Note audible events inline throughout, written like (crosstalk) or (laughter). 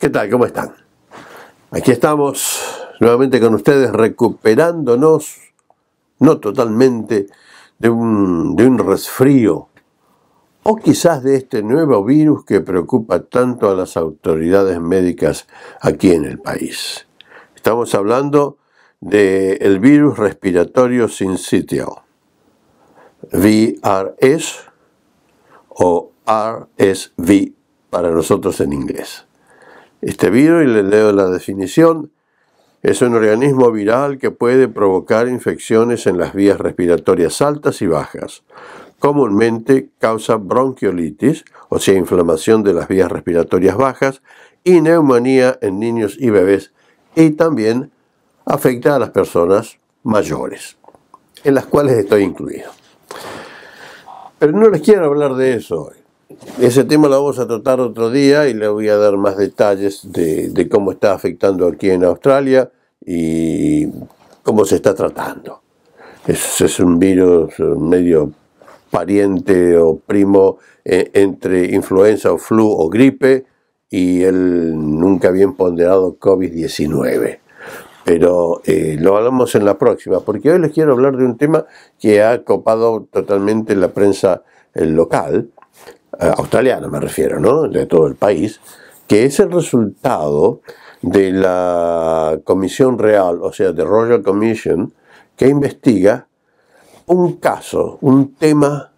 ¿Qué tal? ¿Cómo están? Aquí estamos nuevamente con ustedes recuperándonos, no totalmente, de un, de resfrío o quizás de este nuevo virus que preocupa tanto a las autoridades médicas aquí en el país. Estamos hablando del virus respiratorio sin sitio, VRS o RSV para nosotros en inglés. Este virus, y le leo la definición, es un organismo viral que puede provocar infecciones en las vías respiratorias altas y bajas. Comúnmente causa bronquiolitis, o sea, inflamación de las vías respiratorias bajas, y neumonía en niños y bebés, y también afecta a las personas mayores, en las cuales estoy incluido. Pero no les quiero hablar de eso hoy. Ese tema lo vamos a tratar otro día y le voy a dar más detalles de, cómo está afectando aquí en Australia y cómo se está tratando. Es, es un virus eh, medio pariente o primo eh, entre influenza o flu o gripe y el nunca bien ponderado COVID-19. Pero eh, lo hablamos en la próxima, porque hoy les quiero hablar de un tema que ha copado totalmente la prensa local eh, australiana me refiero, ¿no? de todo el país, que es el resultado de la Comisión Real, o sea, de Royal Commission, que investiga un caso, un tema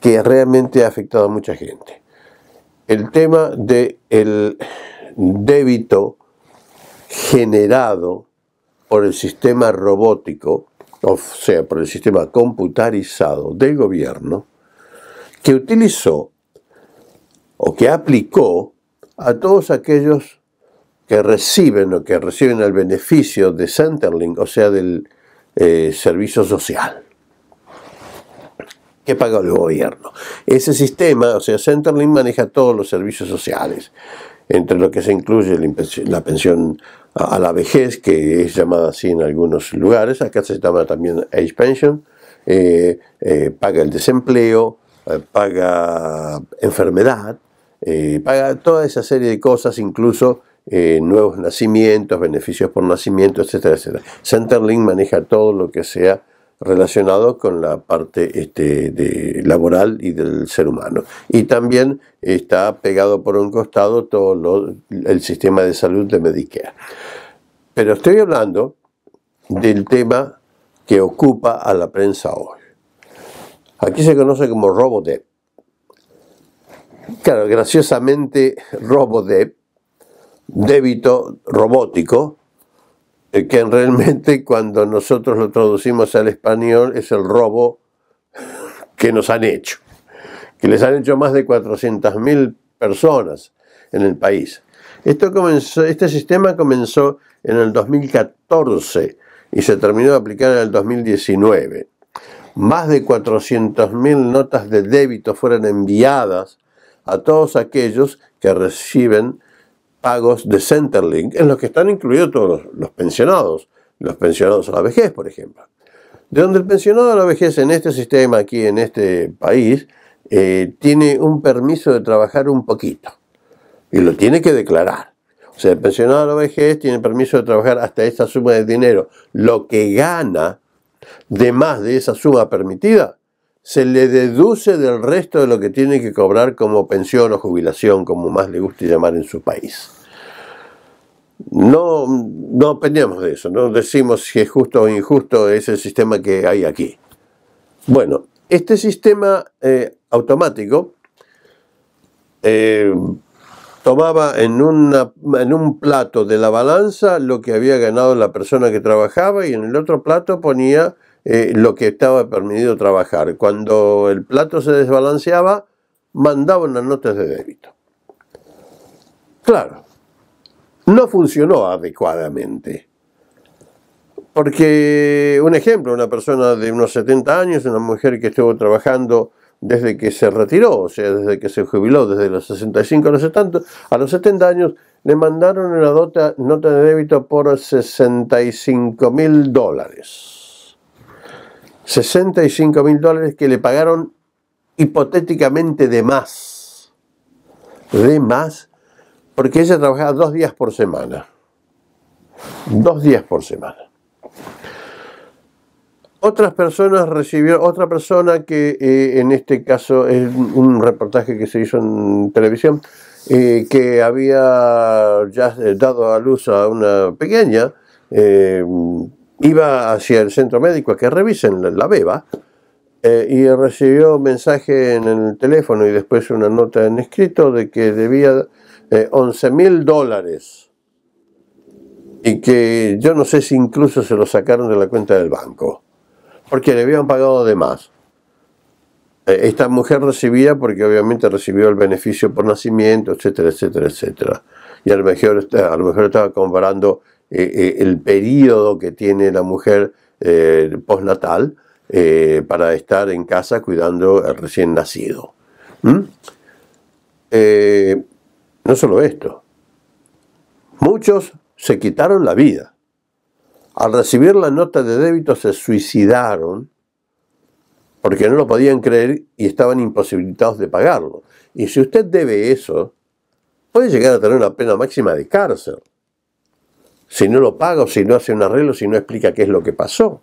que realmente ha afectado a mucha gente. El tema del débito generado por el sistema robótico, o sea, por el sistema computarizado del gobierno, que utilizó o que aplicó a todos aquellos que reciben o que reciben el beneficio de Centerlink, o sea, del eh, servicio social que paga el gobierno. Ese sistema, o sea, Centerlink maneja todos los servicios sociales, entre lo que se incluye la pensión a la vejez, que es llamada así en algunos lugares, acá se llama también Age Pension, eh, eh, paga el desempleo, eh, paga enfermedad, eh, paga toda esa serie de cosas, incluso eh, nuevos nacimientos, beneficios por nacimiento, etcétera, etcétera. Centerlink maneja todo lo que sea relacionado con la parte este, laboral y del ser humano. Y también está pegado por un costado todo el sistema de salud de Medicare. Pero estoy hablando del tema que ocupa a la prensa hoy. Aquí se conoce como de, Claro, graciosamente de débito robótico, eh, que realmente (laughs) cuando nosotros lo traducimos al español es el robo que nos han hecho, que les han hecho más de 400.000 personas en el país. Esto comenzó, este sistema comenzó en el 2014 y se terminó de aplicar en el 2019 más de 400.000 notas de débito fueron enviadas a todos aquellos que reciben pagos de Centerlink, en los que están incluidos todos los, pensionados, los pensionados a la vejez, por ejemplo. De donde el pensionado a la vejez en este sistema, aquí en este país, eh, tiene un permiso de trabajar un poquito y lo tiene que declarar. O sea, el pensionado a la vejez tiene permiso de trabajar hasta esta suma de dinero. Lo que gana de más de esa suma permitida, se le deduce del resto de lo que tiene que cobrar como pensión o jubilación, como más le guste llamar en su país. No, no de eso, no decimos si es justo o injusto ese sistema que hay aquí. Bueno, este sistema eh, automático eh, tomaba en, un plato de la balanza lo que había ganado la persona que trabajaba y en el otro plato ponía eh, lo que estaba permitido trabajar. Cuando el plato se desbalanceaba, mandaba las notas de débito. Claro, no funcionó adecuadamente. Porque, un ejemplo, una persona de unos 70 años, una mujer que estuvo trabajando desde que se retiró, o sea, desde que se jubiló, desde los 65 a los 70, a los 70 años, le mandaron una nota de débito por 65 mil dólares. 65 mil dólares que le pagaron hipotéticamente de más. De más, porque ella trabajaba dos días por semana. Dos días por semana. Otras personas recibió, otra persona que eh, en este caso es un reportaje que se hizo en televisión, eh, que había ya dado a luz a una pequeña, eh, iba hacia el centro médico a que revisen la, la beba y recibió un mensaje en el teléfono y después una nota en escrito de que debía 11 mil dólares y que yo no sé si incluso se lo sacaron de la cuenta del banco porque le habían pagado de más. Eh, esta mujer recibía porque obviamente recibió el beneficio por nacimiento, etcétera, etcétera, etcétera. Y a lo mejor, a lo mejor estaba comparando eh, eh, el periodo que tiene la mujer postnatal para estar en casa cuidando al recién nacido. ¿Mm? no solo esto, muchos se quitaron la vida al recibir la nota de débito se suicidaron porque no lo podían creer y estaban imposibilitados de pagarlo. Y si usted debe eso, puede llegar a tener una pena máxima de cárcel. Si no lo paga, o si no hace un arreglo, si no explica qué es lo que pasó.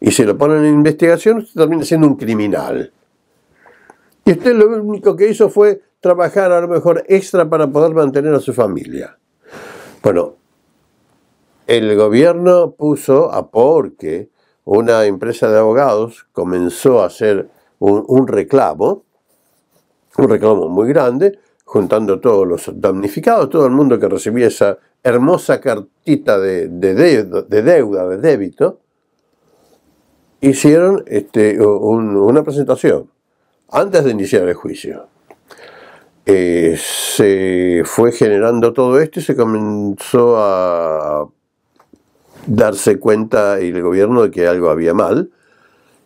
Y si lo ponen en investigación, usted termina siendo un criminal. Y usted lo único que hizo fue trabajar a lo mejor extra para poder mantener a su familia. Bueno, el gobierno puso a porque una empresa de abogados comenzó a hacer un, reclamo, un reclamo muy grande, juntando todos los damnificados, todo el mundo que recibía esa hermosa cartita de, deuda, de, débito, hicieron este, una presentación antes de iniciar el juicio. Eh, se fue generando todo esto y se comenzó a darse cuenta y el gobierno de que algo había mal.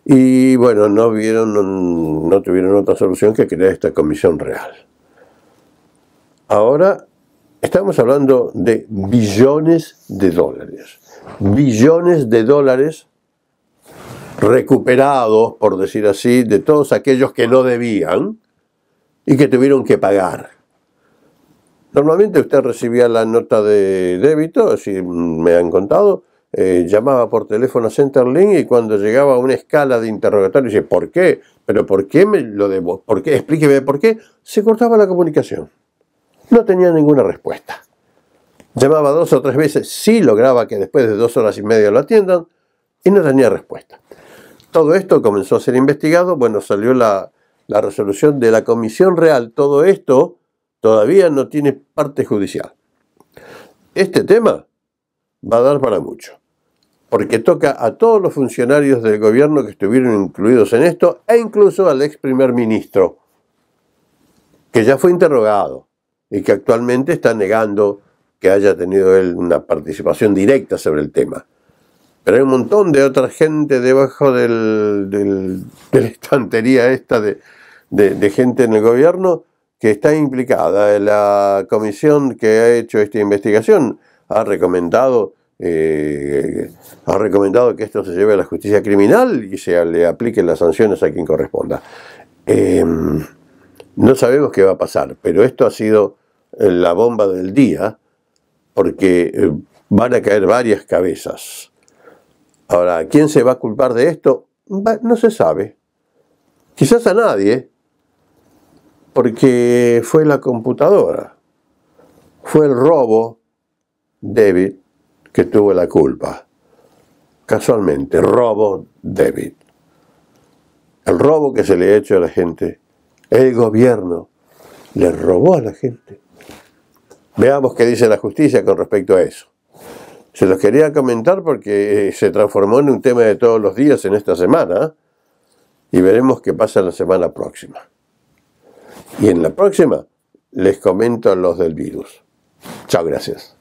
Y bueno, no, vieron, no, tuvieron otra solución que crear esta comisión real. Ahora estamos hablando de billones de dólares. Billones de dólares recuperados, por decir así, de todos aquellos que no debían y que tuvieron que pagar. Normalmente usted recibía la nota de débito, si me han contado, eh, llamaba por teléfono a Centerlink y cuando llegaba a una escala de interrogatorio, dice, ¿por qué? ¿Pero por qué me lo debo? ¿Por qué? Explíqueme por qué. Se cortaba la comunicación. No tenía ninguna respuesta. Llamaba dos o tres veces, sí lograba que después de dos horas y media lo atiendan y no tenía respuesta. Todo esto comenzó a ser investigado, bueno, salió la, la resolución de la Comisión Real, todo esto todavía no tiene parte judicial. Este tema va a dar para mucho, porque toca a todos los funcionarios del gobierno que estuvieron incluidos en esto e incluso al ex primer ministro, que ya fue interrogado y que actualmente está negando que haya tenido él una participación directa sobre el tema. Pero hay un montón de otra gente debajo del, de la estantería esta de gente en el gobierno que está implicada. La comisión que ha hecho esta investigación ha recomendado, eh, ha recomendado que esto se lleve a la justicia criminal y se le apliquen las sanciones a quien corresponda. Em, no sabemos qué va a pasar, pero esto ha sido eh, la bomba del día porque eh, van a caer varias cabezas. Ahora, ¿quién se va a culpar de esto? No se sabe. Quizás a nadie, porque fue la computadora, fue el robo, David, que tuvo la culpa. Casualmente, robo, David. El robo que se le ha hecho a la gente, el gobierno le robó a la gente. Veamos qué dice la justicia con respecto a eso. Se los quería comentar porque eh, se transformó en un tema de todos los días en esta semana y veremos qué pasa la semana próxima. Y en la próxima les comento los del virus. Chao, gracias.